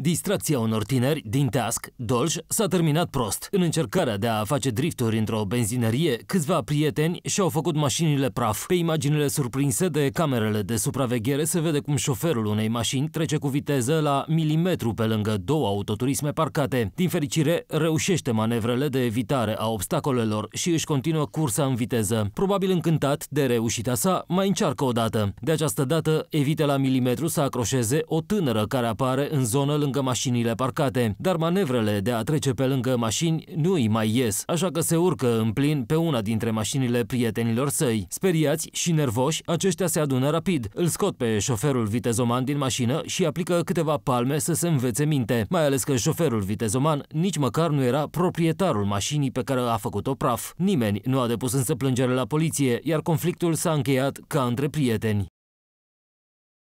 Distracția unor tineri din task, Dolj, s-a terminat prost. În încercarea de a face drifturi într-o benzinărie, câțiva prieteni și-au făcut mașinile praf. Pe imaginile surprinse de camerele de supraveghere se vede cum șoferul unei mașini trece cu viteză la milimetru pe lângă două autoturisme parcate. Din fericire, reușește manevrele de evitare a obstacolelor și își continuă cursa în viteză. Probabil încântat de reușita sa, mai încearcă o dată. De această dată, evită la milimetru să acroșeze o tânără care apare în zonă lângă lângă mașinile parcate, dar manevrele de a trece pe lângă mașini nu îi mai ies, așa că se urcă în plin pe una dintre mașinile prietenilor săi. Speriați și nervoși, aceștia se adună rapid, îl scot pe șoferul vitezoman din mașină și aplică câteva palme să se învețe minte, mai ales că șoferul vitezoman nici măcar nu era proprietarul mașinii pe care a făcut-o praf. Nimeni nu a depus însă plângere la poliție, iar conflictul s-a încheiat ca între prieteni.